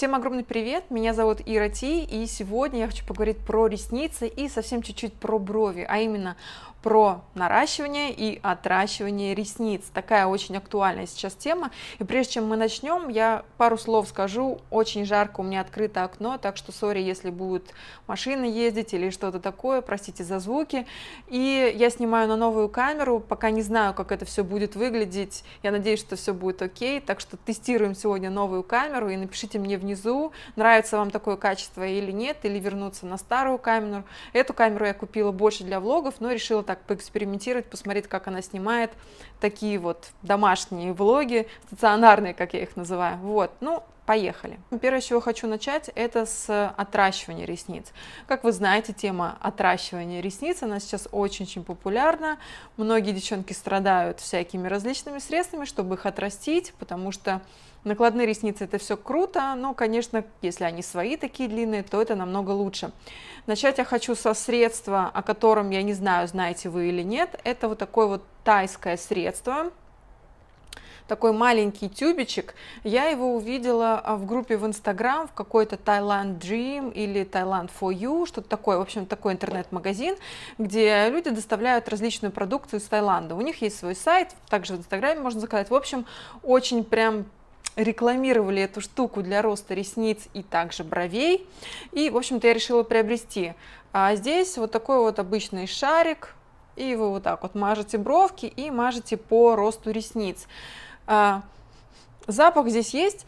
Всем огромный привет, меня зовут Ира Ти, и сегодня я хочу поговорить про ресницы и совсем чуть-чуть про брови, а именно про наращивание и отращивание ресниц. Такая очень актуальная сейчас тема. И прежде чем мы начнем, я пару слов скажу. Очень жарко, у меня открыто окно, так что сори, если будут машины ездить или что-то такое, простите за звуки. И я снимаю на новую камеру, пока не знаю, как это все будет выглядеть. Я надеюсь, что все будет окей, так что тестируем сегодня новую камеру и напишите мне внизу, нравится вам такое качество или нет, или вернуться на старую камеру. Эту камеру я купила больше для влогов, но решила так поэкспериментировать, посмотреть, как она снимает такие вот домашние влоги, стационарные, как я их называю. Вот, ну, Поехали. Ну, первое, с чего хочу начать, это с отращивания ресниц. Как вы знаете, тема отращивания ресниц, она сейчас очень-очень популярна. Многие девчонки страдают всякими различными средствами, чтобы их отрастить, потому что накладные ресницы это все круто, но, конечно, если они свои такие длинные, то это намного лучше. Начать я хочу со средства, о котором я не знаю, знаете вы или нет. Это вот такое вот тайское средство такой маленький тюбичек. Я его увидела а, в группе в Инстаграм, в какой-то Thailand Dream или Thailand for You, что-то такое, в общем, такой интернет-магазин, где люди доставляют различную продукцию из Таиланда. У них есть свой сайт, также в Инстаграме можно заказать. В общем, очень прям рекламировали эту штуку для роста ресниц и также бровей. И, в общем-то, я решила приобрести. А здесь вот такой вот обычный шарик, и вы вот так вот мажете бровки и мажете по росту ресниц. А, запах здесь есть,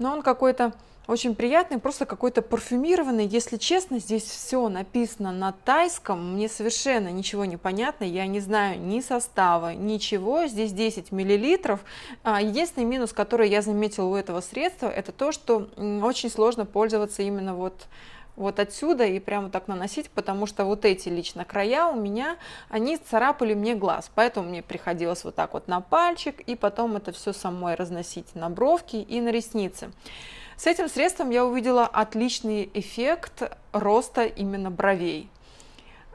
но он какой-то очень приятный, просто какой-то парфюмированный. Если честно, здесь все написано на тайском, мне совершенно ничего не понятно, я не знаю ни состава, ничего. Здесь 10 миллилитров. А, единственный минус, который я заметила у этого средства, это то, что очень сложно пользоваться именно вот вот отсюда и прямо так наносить, потому что вот эти лично края у меня, они царапали мне глаз, поэтому мне приходилось вот так вот на пальчик и потом это все самой разносить на бровки и на ресницы. С этим средством я увидела отличный эффект роста именно бровей.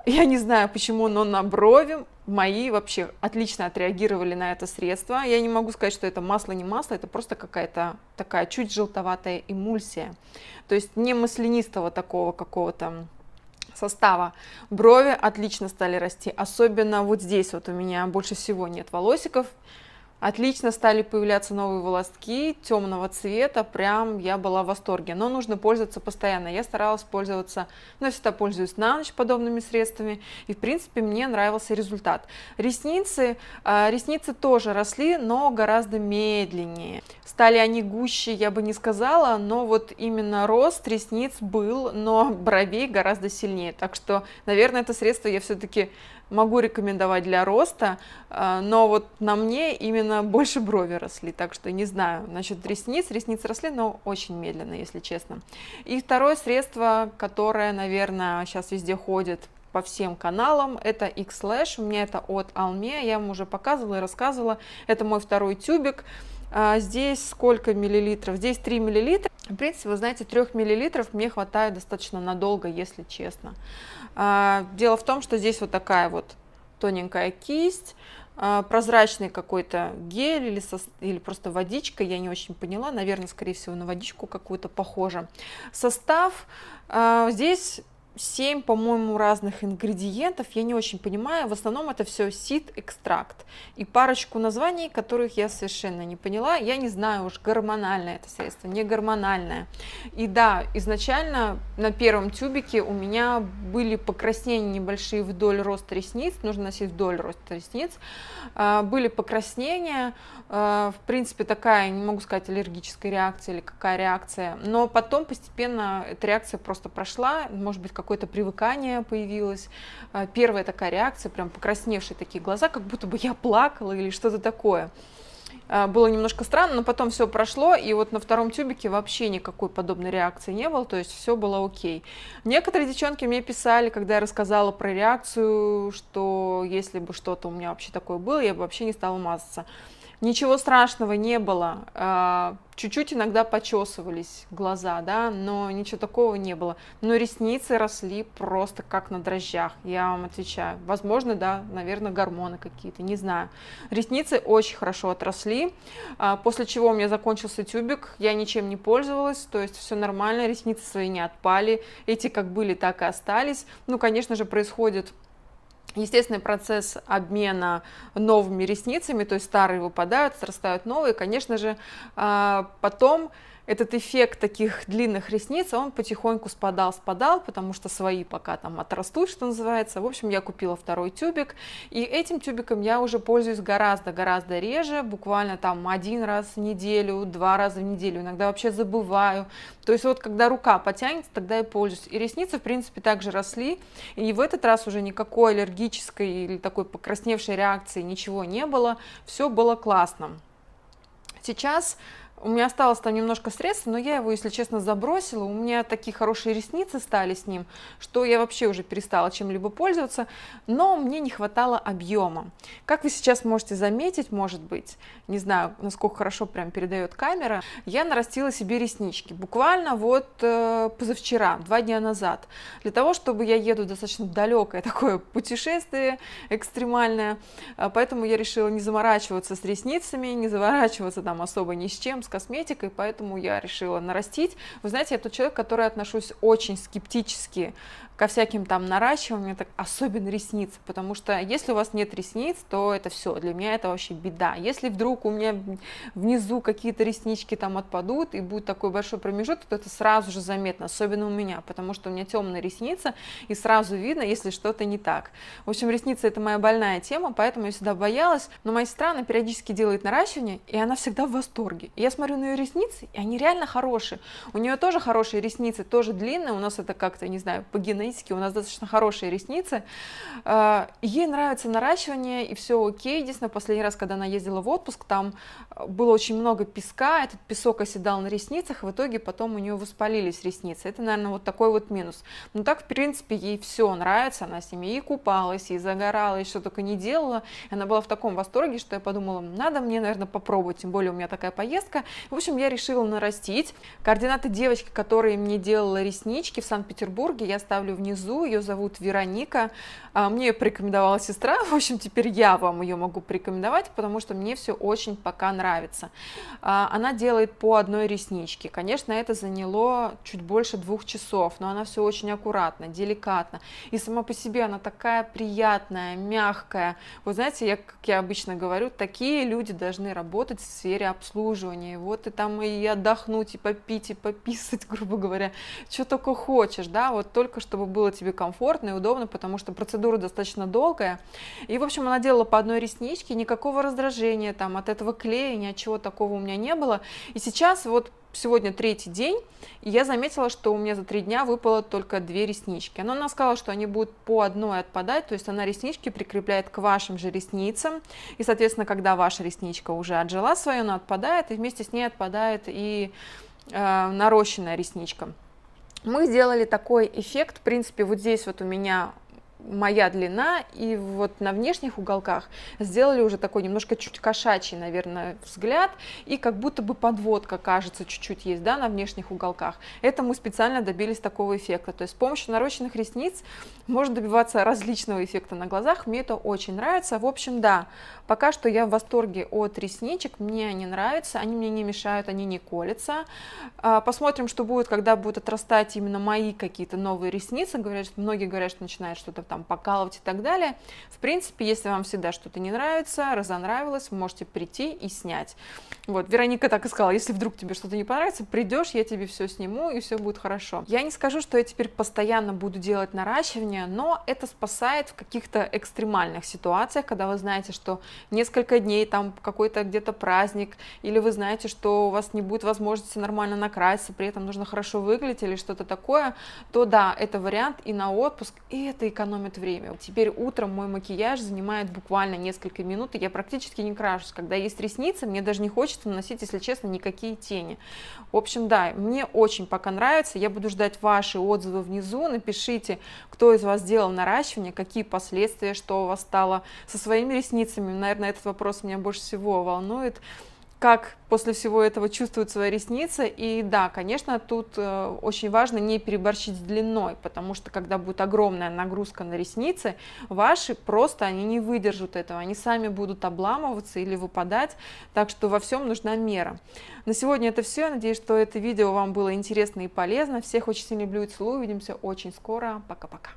Я не знаю почему, но на брови мои вообще отлично отреагировали на это средство. Я не могу сказать, что это масло не масло, это просто какая-то такая чуть желтоватая эмульсия. То есть не маслянистого такого какого-то состава. Брови отлично стали расти, особенно вот здесь вот у меня больше всего нет волосиков. Отлично стали появляться новые волоски темного цвета, прям я была в восторге. Но нужно пользоваться постоянно. Я старалась пользоваться, но ну, всегда пользуюсь на ночь подобными средствами. И в принципе мне нравился результат. Ресницы, а, ресницы тоже росли, но гораздо медленнее. Стали они гуще, я бы не сказала, но вот именно рост ресниц был, но бровей гораздо сильнее. Так что, наверное, это средство я все-таки могу рекомендовать для роста, э, но вот на мне именно больше брови росли, так что не знаю насчет ресниц. Ресницы росли, но очень медленно, если честно. И второе средство, которое, наверное, сейчас везде ходит по всем каналам. Это X-Lash, у меня это от Almea, я вам уже показывала и рассказывала. Это мой второй тюбик. А, здесь сколько миллилитров? Здесь 3 миллилитра. В принципе, вы знаете, 3 мл мне хватает достаточно надолго, если честно. А, дело в том, что здесь вот такая вот тоненькая кисть, а, прозрачный какой-то гель или, со, или просто водичка, я не очень поняла, наверное, скорее всего, на водичку какую-то похоже. Состав а, здесь 7, по-моему, разных ингредиентов, я не очень понимаю, в основном это все сид, экстракт и парочку названий, которых я совершенно не поняла, я не знаю уж, гормональное это средство, не гормональное. И да, изначально на первом тюбике у меня были покраснения небольшие вдоль роста ресниц, нужно носить вдоль роста ресниц, а, были покраснения, а, в принципе, такая, не могу сказать, аллергическая реакция или какая реакция, но потом постепенно эта реакция просто прошла, может быть, как какое-то привыкание появилось. А, первая такая реакция, прям покрасневшие такие глаза, как будто бы я плакала или что-то такое. А, было немножко странно, но потом все прошло, и вот на втором тюбике вообще никакой подобной реакции не было, то есть все было окей. Некоторые девчонки мне писали, когда я рассказала про реакцию, что если бы что-то у меня вообще такое было, я бы вообще не стала мазаться. Ничего страшного не было. А, чуть-чуть иногда почесывались глаза, да, но ничего такого не было. Но ресницы росли просто как на дрожжах, я вам отвечаю. Возможно, да, наверное, гормоны какие-то, не знаю. Ресницы очень хорошо отросли, а, после чего у меня закончился тюбик, я ничем не пользовалась, то есть все нормально, ресницы свои не отпали, эти как были, так и остались. Ну, конечно же, происходит Естественный процесс обмена новыми ресницами, то есть старые выпадают, срастают новые. Конечно же, а, потом этот эффект таких длинных ресниц, он потихоньку спадал, спадал, потому что свои пока там отрастут, что называется. В общем, я купила второй тюбик, и этим тюбиком я уже пользуюсь гораздо-гораздо реже, буквально там один раз в неделю, два раза в неделю, иногда вообще забываю. То есть вот когда рука потянется, тогда и пользуюсь. И ресницы, в принципе, также росли, и в этот раз уже никакой аллергической или такой покрасневшей реакции ничего не было, все было классно. Сейчас у меня осталось там немножко средств, но я его, если честно, забросила. У меня такие хорошие ресницы стали с ним, что я вообще уже перестала чем-либо пользоваться, но мне не хватало объема. Как вы сейчас можете заметить, может быть, не знаю, насколько хорошо прям передает камера, я нарастила себе реснички. Буквально вот э, позавчера, два дня назад. Для того, чтобы я еду достаточно далекое такое путешествие экстремальное, э, поэтому я решила не заморачиваться с ресницами, не заморачиваться там особо ни с чем, с косметикой, поэтому я решила нарастить. Вы знаете, я тот человек, к которому отношусь очень скептически ко всяким там наращиваниям, так, особенно ресниц, потому что если у вас нет ресниц, то это все, для меня это вообще беда. Если вдруг у меня внизу какие-то реснички там отпадут и будет такой большой промежуток, то это сразу же заметно, особенно у меня, потому что у меня темная ресница и сразу видно, если что-то не так. В общем, ресница это моя больная тема, поэтому я всегда боялась, но моя сестра, она периодически делает наращивание, и она всегда в восторге. И я смотрю на ее ресницы, и они реально хорошие. У нее тоже хорошие ресницы, тоже длинные, у нас это как-то, не знаю, по генетике знаете, у нас достаточно хорошие ресницы. Э, ей нравится наращивание, и все окей. Единственное, последний раз, когда она ездила в отпуск, там э, было очень много песка, этот песок оседал на ресницах, и в итоге потом у нее воспалились ресницы. Это, наверное, вот такой вот минус. Но ну так, в принципе, ей все нравится, она с ними и купалась, и загорала, и что только не делала. она была в таком восторге, что я подумала, надо мне, наверное, попробовать, тем более у меня такая поездка. В общем, я решила нарастить. Координаты девочки, которая мне делала реснички в Санкт-Петербурге, я ставлю внизу, ее зовут Вероника, а, мне ее порекомендовала сестра, в общем, теперь я вам ее могу порекомендовать, потому что мне все очень пока нравится. А, она делает по одной ресничке, конечно, это заняло чуть больше двух часов, но она все очень аккуратно, деликатно, и сама по себе она такая приятная, мягкая. Вы знаете, я, как я обычно говорю, такие люди должны работать в сфере обслуживания, вот и там и отдохнуть, и попить, и пописать, грубо говоря, что только хочешь, да, вот только чтобы чтобы было тебе комфортно и удобно, потому что процедура достаточно долгая. И, в общем, она делала по одной ресничке, никакого раздражения там от этого клея, ни от чего такого у меня не было. И сейчас вот сегодня третий день, и я заметила, что у меня за три дня выпало только две реснички. Но она сказала, что они будут по одной отпадать, то есть она реснички прикрепляет к вашим же ресницам, и, соответственно, когда ваша ресничка уже отжила свою, она отпадает, и вместе с ней отпадает и э, нарощенная ресничка мы сделали такой эффект, в принципе, вот здесь вот у меня моя длина, и вот на внешних уголках сделали уже такой немножко чуть кошачий, наверное, взгляд, и как будто бы подводка, кажется, чуть-чуть есть, да, на внешних уголках. Это мы специально добились такого эффекта, то есть с помощью нарощенных ресниц можно добиваться различного эффекта на глазах, мне это очень нравится, в общем, да, пока что я в восторге от ресничек, мне они нравятся, они мне не мешают, они не колятся, а, посмотрим, что будет, когда будут отрастать именно мои какие-то новые ресницы, говорят, многие говорят, что начинает что-то там там покалывать и так далее. В принципе, если вам всегда что-то не нравится, разонравилось, вы можете прийти и снять. Вот, Вероника так и сказала, если вдруг тебе что-то не понравится, придешь, я тебе все сниму, и все будет хорошо. Я не скажу, что я теперь постоянно буду делать наращивание, но это спасает в каких-то экстремальных ситуациях, когда вы знаете, что несколько дней там какой-то где-то праздник, или вы знаете, что у вас не будет возможности нормально накраситься, при этом нужно хорошо выглядеть или что-то такое, то да, это вариант и на отпуск, и это экономия экономит время. Теперь утром мой макияж занимает буквально несколько минут, и я практически не крашусь. Когда есть ресницы, мне даже не хочется наносить, если честно, никакие тени. В общем, да, мне очень пока нравится. Я буду ждать ваши отзывы внизу. Напишите, кто из вас сделал наращивание, какие последствия, что у вас стало со своими ресницами. Наверное, этот вопрос меня больше всего волнует как после всего этого чувствуют свои ресницы. И да, конечно, тут э, очень важно не переборщить с длиной, потому что когда будет огромная нагрузка на ресницы, ваши просто они не выдержат этого, они сами будут обламываться или выпадать, так что во всем нужна мера. На сегодня это все, надеюсь, что это видео вам было интересно и полезно. Всех очень сильно люблю и целую, увидимся очень скоро, пока-пока.